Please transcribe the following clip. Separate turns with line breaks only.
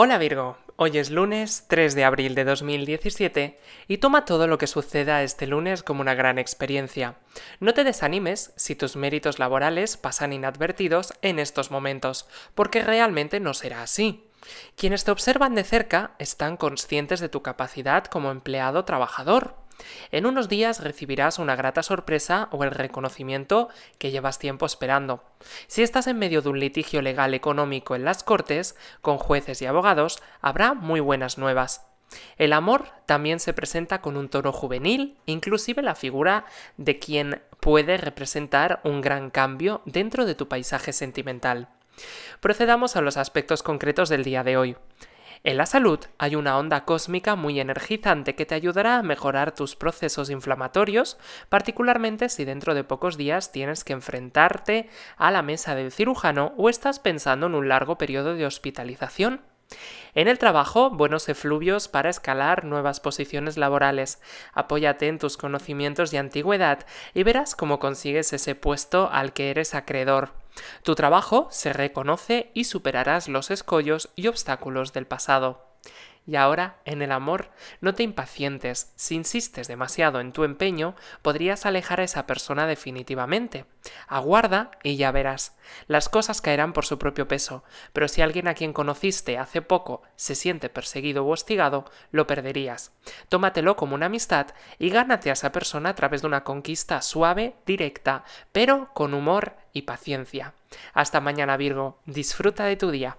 Hola Virgo, hoy es lunes 3 de abril de 2017 y toma todo lo que suceda este lunes como una gran experiencia. No te desanimes si tus méritos laborales pasan inadvertidos en estos momentos, porque realmente no será así. Quienes te observan de cerca están conscientes de tu capacidad como empleado trabajador en unos días recibirás una grata sorpresa o el reconocimiento que llevas tiempo esperando. Si estás en medio de un litigio legal económico en las Cortes, con jueces y abogados, habrá muy buenas nuevas. El amor también se presenta con un tono juvenil, inclusive la figura de quien puede representar un gran cambio dentro de tu paisaje sentimental. Procedamos a los aspectos concretos del día de hoy. En la salud hay una onda cósmica muy energizante que te ayudará a mejorar tus procesos inflamatorios, particularmente si dentro de pocos días tienes que enfrentarte a la mesa del cirujano o estás pensando en un largo periodo de hospitalización. En el trabajo, buenos efluvios para escalar nuevas posiciones laborales. Apóyate en tus conocimientos de antigüedad y verás cómo consigues ese puesto al que eres acreedor. Tu trabajo se reconoce y superarás los escollos y obstáculos del pasado. Y ahora, en el amor, no te impacientes, si insistes demasiado en tu empeño, podrías alejar a esa persona definitivamente. Aguarda y ya verás. Las cosas caerán por su propio peso, pero si alguien a quien conociste hace poco se siente perseguido o hostigado, lo perderías. Tómatelo como una amistad y gánate a esa persona a través de una conquista suave, directa, pero con humor y paciencia. Hasta mañana Virgo, disfruta de tu día.